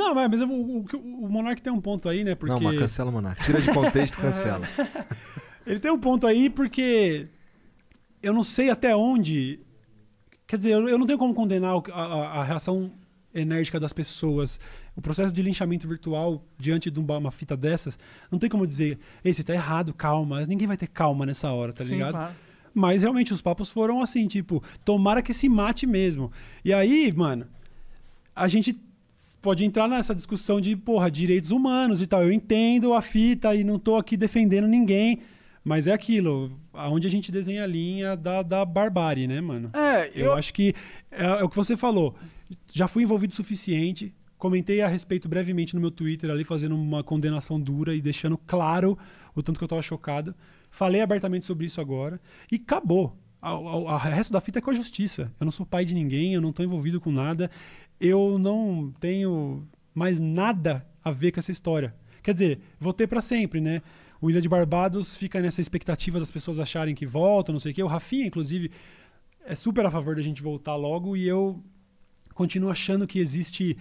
Não, mas o, o, o Monark tem um ponto aí, né? Porque... Não, mas cancela o Monark. Tira de contexto, cancela. Ele tem um ponto aí porque eu não sei até onde. Quer dizer, eu, não tenho como condenar a, a, a, reação enérgica das pessoas. O processo de linchamento virtual diante de uma, fita dessas, não tem como dizer, ei, você tá errado, calma. Ninguém vai ter calma nessa hora, tá Sim, ligado? Claro. Mas realmente os papos foram assim, tipo, tomara que se mate mesmo. E aí, mano, a gente pode entrar nessa discussão de, porra, direitos humanos e tal. Eu entendo a fita e não estou aqui defendendo ninguém. Mas é aquilo, aonde a gente desenha a linha da, da barbárie, né, mano? É, eu... eu acho que é, é, o que você falou. Já fui envolvido o suficiente. Comentei a respeito brevemente no meu Twitter ali, fazendo uma condenação dura e deixando claro o tanto que eu estava chocado. Falei abertamente sobre isso agora. E acabou. O resto da fita é com a justiça. Eu não sou pai de ninguém, eu não estou envolvido com nada eu não tenho mais nada a ver com essa história. Quer dizer, voltei para sempre, né? O Ilha de Barbados fica nessa expectativa das pessoas acharem que volta, não sei o quê. O Rafinha, inclusive, é super a favor da gente voltar logo e eu continuo achando que existe.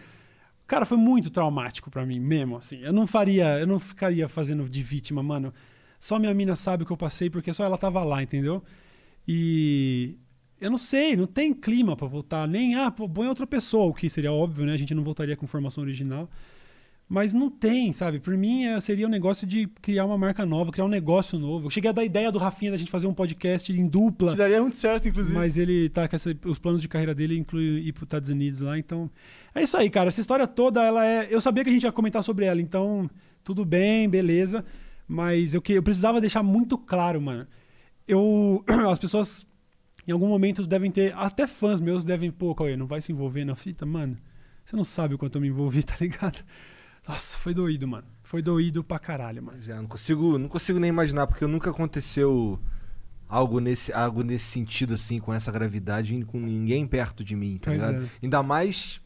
Cara, foi muito traumático para mim mesmo, assim. Eu não faria, eu não ficaria fazendo de vítima, mano. Só minha mina sabe o que eu passei porque só ela tava lá, entendeu? E eu não sei, não tem clima para voltar, nem ah, bom, põe outra pessoa, o que seria óbvio, né? A gente não voltaria com formação original. Mas não tem, sabe? Por mim é, seria um negócio de criar uma marca nova, criar um negócio novo. Eu cheguei a dar ideia do Rafinha da gente fazer um podcast em dupla. Que daria muito certo, inclusive. Mas ele tá com essa, os planos de carreira dele incluem ir para os Estados Unidos lá, então. É isso aí, cara. Essa história toda, ela é. Eu sabia que a gente ia comentar sobre ela, então tudo bem, beleza. Mas eu, que, eu precisava deixar muito claro, mano. Eu, as pessoas em algum momento devem ter, até fãs meus devem, pô, Cauê, não vai se envolver na fita? Mano, você não sabe o quanto eu me envolvi, tá ligado? Nossa, foi doído, mano. Foi doído pra caralho, mano. é, não consigo, não consigo nem imaginar, porque nunca aconteceu algo nesse, algo nesse sentido, assim, com essa gravidade, com ninguém perto de mim, tá pois ligado? É. Ainda mais.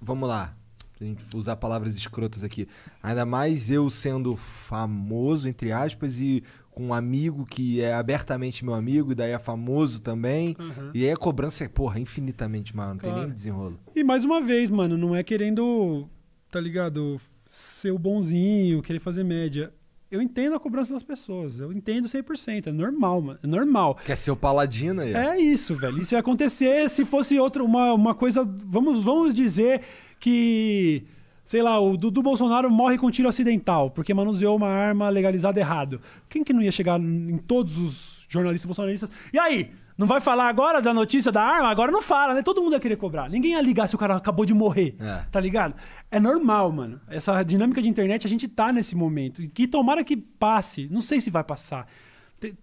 Vamos lá. A gente usar palavras escrotas aqui. Ainda mais eu sendo famoso, entre aspas, e com um amigo que é abertamente meu amigo, e daí é famoso também. Uhum. E aí a cobrança é, porra, infinitamente maior, não claro. tem nem desenrolo. E mais uma vez, mano, não é querendo, tá ligado, ser o bonzinho, querer fazer média. Eu entendo a cobrança das pessoas, eu entendo 100%, é normal, mano, é normal. Quer ser o paladino aí? É isso, velho. Isso ia acontecer se fosse outra, uma, uma coisa, vamos, vamos dizer que Sei lá, o Dudu Bolsonaro morre com um tiro acidental, porque manuseou uma arma legalizada errado. Quem que não ia chegar em todos os jornalistas bolsonaristas? E aí? Não vai falar agora da notícia da arma? Agora não fala, né? Todo mundo ia querer cobrar. Ninguém ia ligar se o cara acabou de morrer, é. tá ligado? É normal, mano. Essa dinâmica de internet, a gente tá nesse momento. E que tomara que passe. Não sei se vai passar.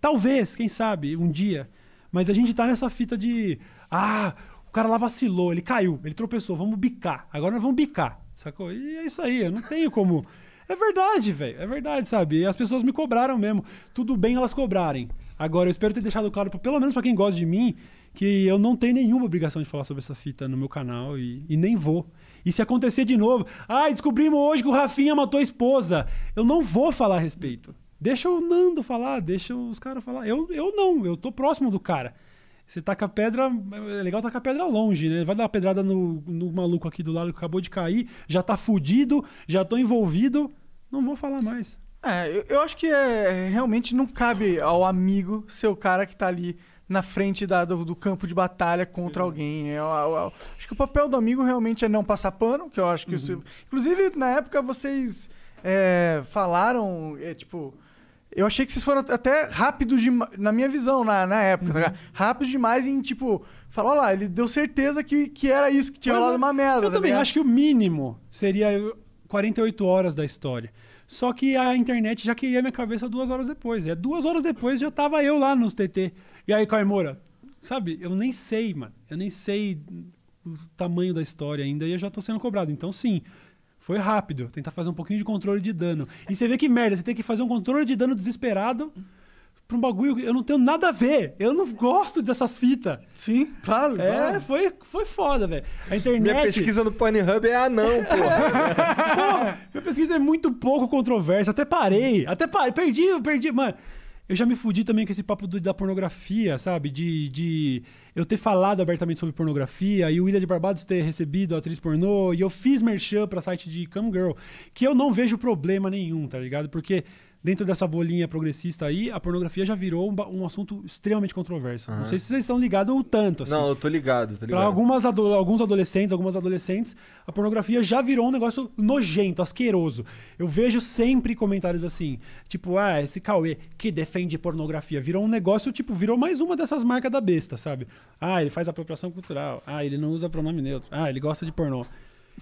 Talvez, quem sabe, um dia. Mas a gente tá nessa fita de... Ah, o cara lá vacilou, ele caiu, ele tropeçou, vamos bicar. Agora nós vamos bicar. Sacou? E é isso aí, eu não tenho como. É verdade, velho. É verdade, sabe? E as pessoas me cobraram mesmo. Tudo bem elas cobrarem. Agora, eu espero ter deixado claro, pelo menos para quem gosta de mim, que eu não tenho nenhuma obrigação de falar sobre essa fita no meu canal e, e nem vou. E se acontecer de novo, ai, ah, descobrimos hoje que o Rafinha matou a esposa. Eu não vou falar a respeito. Deixa o Nando falar, deixa os caras falar. Eu, eu não, eu tô próximo do cara. Você taca a pedra, é legal tacar a pedra longe, né? Vai dar uma pedrada no, no maluco aqui do lado que acabou de cair, já tá fudido, já tô envolvido, não vou falar mais. É, eu, eu acho que é, realmente não cabe ao amigo ser o cara que tá ali na frente da, do, do, campo de batalha contra uhum. alguém. Eu, eu, eu, acho que o papel do amigo realmente é não passar pano, que eu acho que. Uhum. inclusive, na época vocês é, falaram, é, tipo. Eu achei que vocês foram até rápidos demais, na minha visão, na, na época, tá uhum. tá Rápidos demais em, tipo, falar, lá, ele deu certeza que, que era isso, que tinha rolado uma merda. Eu tá também ligado? acho que o mínimo seria 48 horas da história. Só que a internet já queria minha cabeça duas horas depois. É duas horas depois já tava eu lá nos TT. E aí, Caio sabe? Eu nem sei, mano. Eu nem sei o tamanho da história ainda e eu já tô sendo cobrado. Então, sim, foi rápido. Tentar fazer um pouquinho de controle de dano. E você vê que merda, você tem que fazer um controle de dano desesperado pra um bagulho que eu não tenho nada a ver. Eu não gosto dessas fitas. Sim, claro. É, claro. Foi, foi foda, velho. A internet... Minha pesquisa no Pornhub é anão, porra. pô, minha pesquisa é muito pouco controversa. Até parei. Até parei. Perdi, perdi. Mano, eu já me fudi também com esse papo do, da pornografia, sabe? De, de eu ter falado abertamente sobre pornografia e o Ilha de Barbados ter recebido a atriz pornô e eu fiz merchan pra site de Come Girl, que eu não vejo problema nenhum, tá ligado? Porque dentro dessa bolinha progressista aí, a pornografia já virou um, um assunto extremamente controverso. Uhum. Não sei se vocês estão ligados ou tanto. Assim. Não, eu tô ligado, tô ligado. algumas ado alguns adolescentes, algumas adolescentes, a pornografia já virou um negócio nojento, asqueroso. Eu vejo sempre comentários assim, tipo, ah, esse Cauê que defende pornografia. Virou um negócio, tipo, virou mais uma dessas marcas da besta, sabe? Ah, ele faz apropriação cultural. Ah, ele não usa pronome neutro. Ah, ele gosta de pornô.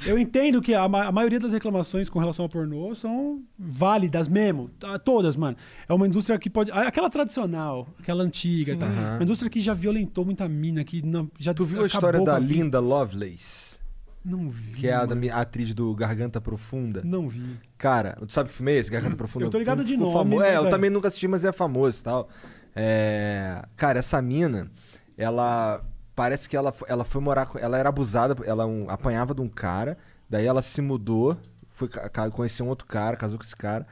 Eu entendo que a, ma a, maioria das reclamações com relação ao pornô são válidas mesmo. Tá, todas, mano. É uma indústria que pode. Aquela tradicional, aquela antiga. tá? uhum. Uma indústria que já violentou muita mina, que não, já Tu viu a história da Linda Lovelace? Não vi. Que é a, a, atriz do Garganta Profunda. Não vi. Cara, tu sabe que filme é esse? Garganta Profunda. Eu é tô ligado de novo. Famo... É, eu aí. É. também nunca assisti, mas é famoso e tal. É... Cara, essa mina, ela parece que ela, ela foi morar. Ela era abusada, ela um, apanhava de um cara, daí ela se mudou, foi conhecer um outro cara, casou com esse cara.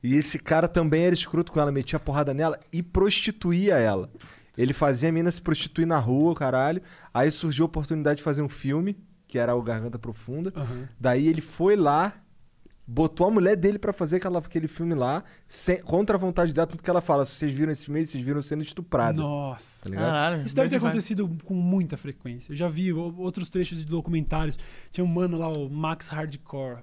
E esse cara também era escroto com ela, metia porrada nela e prostituía ela. Ele fazia a mina se prostituir na rua, caralho. Aí surgiu a oportunidade de fazer um filme, que era o Garganta Profunda. Uhum. Daí ele foi lá, botou a mulher dele para fazer aquela, aquele filme lá, sem, contra a vontade dela, tanto que ela fala, vocês viram esse filme, vocês viram sendo estuprado. Nossa. Tá caralho, Isso deve ter acontecido com muita frequência. Eu já vi outros trechos de documentários. Tinha um mano lá, o Max Hardcore.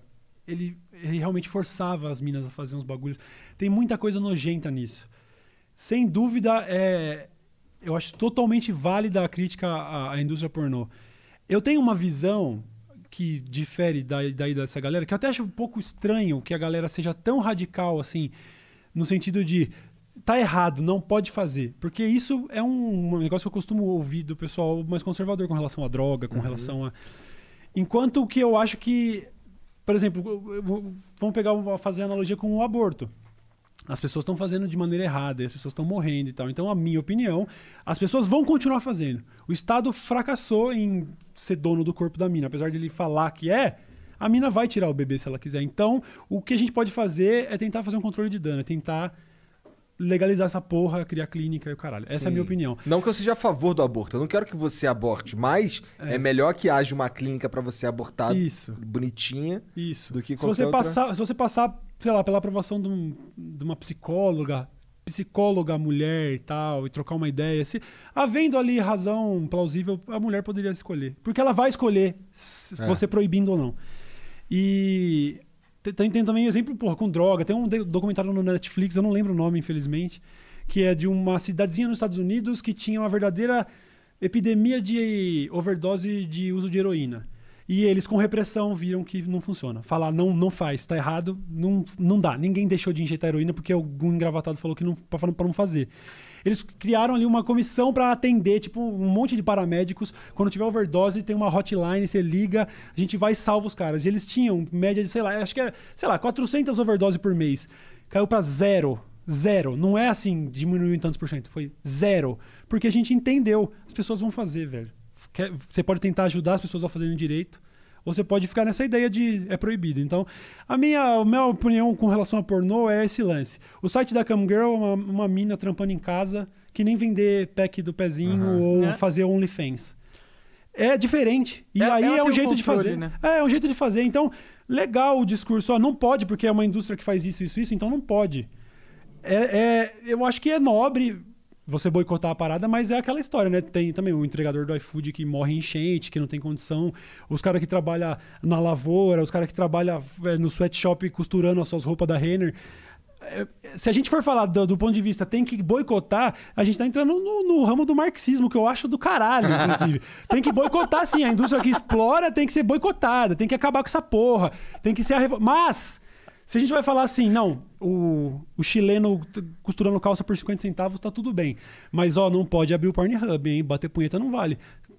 Ele, ele realmente forçava as minas a fazer uns bagulhos. Tem muita coisa nojenta nisso. Sem dúvida, é, eu acho totalmente válida a crítica à, à indústria pornô. Eu tenho uma visão que difere daí, daí dessa galera, que eu até acho um pouco estranho que a galera seja tão radical assim, no sentido de tá errado, não pode fazer. Porque isso é um, negócio que eu costumo ouvir do pessoal mais conservador com relação à droga, com uhum. relação a. Enquanto que eu acho que, por exemplo, vamos pegar, fazer analogia com o aborto as pessoas estão fazendo de maneira errada, as pessoas estão morrendo e tal. Então, a minha opinião, as pessoas vão continuar fazendo. O Estado fracassou em ser dono do corpo da mina, apesar de ele falar que é. A mina vai tirar o bebê se ela quiser. Então, o que a gente pode fazer é tentar fazer um controle de dano, é tentar legalizar essa porra, criar clínica e o caralho. Sim. Essa é a minha opinião. Não que eu seja a favor do aborto, eu não quero que você aborte, mas é, é melhor que haja uma clínica para você abortar Isso. bonitinha Isso. do que se você outra... passar Se você passar, sei lá, pela aprovação de, um, de uma psicóloga, psicóloga mulher e tal, e trocar uma ideia, se havendo ali razão plausível, a mulher poderia escolher. Porque ela vai escolher é. você proibindo ou não. E tem, tem também exemplo porra, com droga. Tem um documentário no Netflix, eu não lembro o nome, infelizmente, que é de uma cidadezinha nos Estados Unidos que tinha uma verdadeira epidemia de overdose de uso de heroína. E eles, com repressão, viram que não funciona. Falar, não, não faz, tá errado, não, não dá. Ninguém deixou de injetar heroína porque algum engravatado falou que não para não fazer. Eles criaram ali uma comissão para atender, tipo, um monte de paramédicos. Quando tiver overdose, tem uma hotline, você liga, a gente vai e salva os caras. E eles tinham média de, sei lá, acho que é, sei lá, 400 overdoses por mês. Caiu para zero. Zero. Não é assim, diminuiu em tantos por cento. Foi zero. Porque a gente entendeu. As pessoas vão fazer, velho quer, você pode tentar ajudar as pessoas a fazerem direito, ou você pode ficar nessa ideia de é proibido. Então, a minha, a minha opinião com relação a pornô é esse lance. O site da Cam Girl é uma, uma mina trampando em casa, que nem vender pack do pezinho uhum. ou é. fazer OnlyFans. É diferente. E é, aí é um jeito controle, de fazer. Né? É, é um jeito de fazer. Então, legal o discurso. Ó, não pode, porque é uma indústria que faz isso, isso, isso, então não pode. É, é, eu acho que é nobre você boicotar a parada, mas é aquela história, né? Tem também o entregador do iFood que morre enchente, que não tem condição, os caras que trabalham na lavoura, os caras que trabalham é, no sweatshop costurando as suas roupas da Renner é, se a gente for falar do, do, ponto de vista tem que boicotar, a gente tá entrando no, no ramo do marxismo, que eu acho do caralho, inclusive. tem que boicotar, sim. A indústria que explora tem que ser boicotada, tem que acabar com essa porra, tem que ser a revol... Mas se a gente vai falar assim, não, o, o chileno costurando calça por 50 centavos tá tudo bem. Mas, ó, não pode abrir o Pornhub, hein? Bater punheta não vale.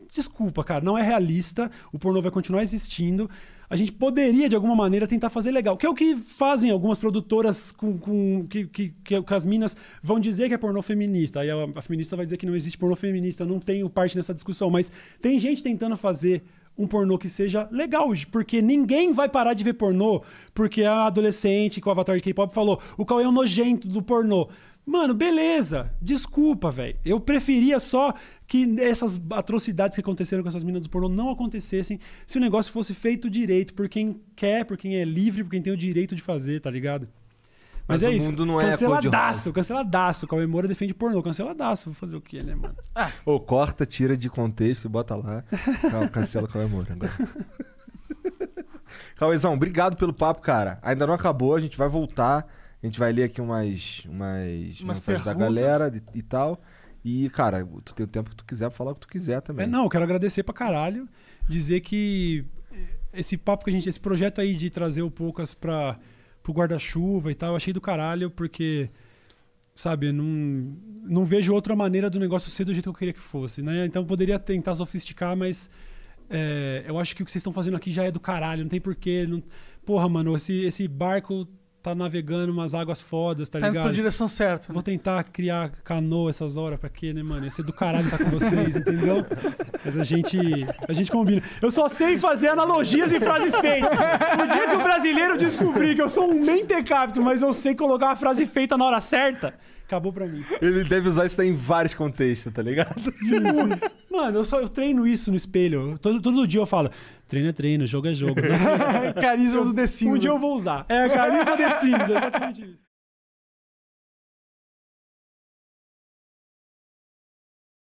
Desculpa, cara, não é realista. O pornô vai continuar existindo. A gente poderia, de alguma maneira, tentar fazer legal. Que é o que fazem algumas produtoras com, com que, que, que, que as minas vão dizer que é pornô feminista. Aí a, a feminista vai dizer que não existe pornô feminista. Não tenho parte nessa discussão. Mas tem gente tentando fazer um pornô que seja legal, porque ninguém vai parar de ver pornô porque a adolescente com o avatar de K-pop falou: o Cauê é nojento do pornô. Mano, beleza, desculpa, velho. Eu preferia só que essas atrocidades que aconteceram com essas meninas do pornô não acontecessem se o negócio fosse feito direito, por quem quer, por quem é livre, por quem tem o direito de fazer, tá ligado? Mas, Mas é o isso. mundo não é Canceladaço, canceladaço. Cauê Moura defende pornô. Canceladaço. Vou fazer o quê, né, mano? Ou ah. corta, tira de contexto e bota lá. cancela Cauê Moura agora. Cauêzão, obrigado pelo papo, cara. Ainda não acabou, a gente vai voltar. A gente vai ler aqui umas, umas, umas mensagens perguntas. da galera e, e tal. E, cara, tu tem o tempo que tu quiser pra falar o que tu quiser também. É, não, eu quero agradecer pra caralho. Dizer que esse papo que a gente. Esse projeto aí de trazer o Poucas pra pro guarda-chuva e tal. Eu achei do caralho, porque, sabe, não, não vejo outra maneira do negócio ser do jeito que eu queria que fosse, né? Então poderia tentar sofisticar, mas é, eu acho que o que vocês estão fazendo aqui já é do caralho, não tem porquê. Não... Porra, mano, esse, esse barco tá navegando umas águas fodas, tá, tá ligado? Tá indo pra direção certa. Né? Vou tentar criar canoa essas horas, pra quê, né, mano? Ia ser do caralho estar tá com vocês, entendeu? Mas a gente, a gente combina. Eu só sei fazer analogias e frases feitas. No dia que o brasileiro descobrir que eu sou um mentecapto, mas eu sei colocar a frase feita na hora certa, acabou pra mim. Ele deve usar isso em vários contextos, tá ligado? Sim, sim. Mano, eu, só, eu treino isso no espelho. Todo, todo dia eu falo, treino é treino, jogo é jogo. Né? carisma do The Sims. Um dia eu vou usar. É, carisma do The Sims, é exatamente isso.